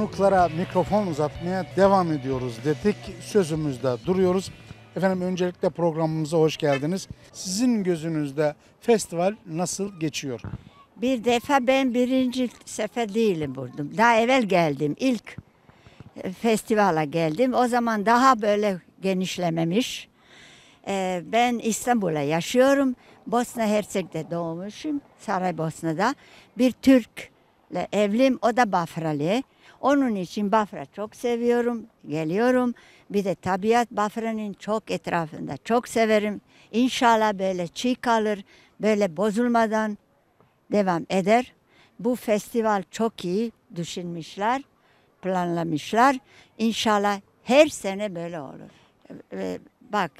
Konuklara mikrofon uzatmaya devam ediyoruz dedik. Sözümüzde duruyoruz. Efendim öncelikle programımıza hoş geldiniz. Sizin gözünüzde festival nasıl geçiyor? Bir defa ben birinci sefer değilim buldum. Daha evvel geldim. ilk e, festivala geldim. O zaman daha böyle genişlememiş. E, ben İstanbul'a yaşıyorum. Bosna Hersek'te doğmuşum. Saraybosna'da. Bir Türk'le evlim. O da Bafrali. Onun için Bafra çok seviyorum, geliyorum. Bir de tabiat Bafra'nın çok etrafında çok severim. İnşallah böyle çiğ kalır, böyle bozulmadan devam eder. Bu festival çok iyi düşünmüşler, planlamışlar. İnşallah her sene böyle olur. Bak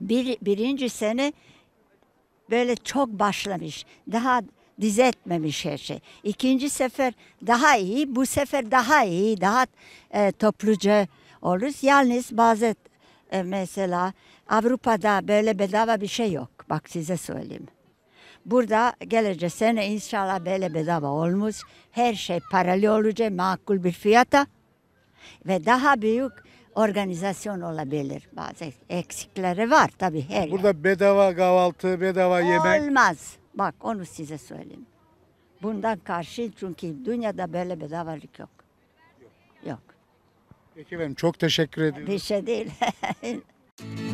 bir, birinci sene böyle çok başlamış. Daha Dizetmemiş her şey. İkinci sefer daha iyi, bu sefer daha iyi, daha e, topluca oluruz. Yalnız bazı e, mesela Avrupa'da böyle bedava bir şey yok. Bak size söyleyeyim. Burada gelecek sene inşallah böyle bedava olmuş. Her şey paralı olacak, makul bir fiyata ve daha büyük organizasyon olabilir. Bazı eksikleri var tabii her. Burada yer. bedava kahvaltı, bedava Olmaz. yemek. Olmaz. Bak onu size söyleyeyim. Bundan karşı çünkü dünyada böyle bedavalık yok. Yok. Peki efendim çok teşekkür ederim. Bir şey değil.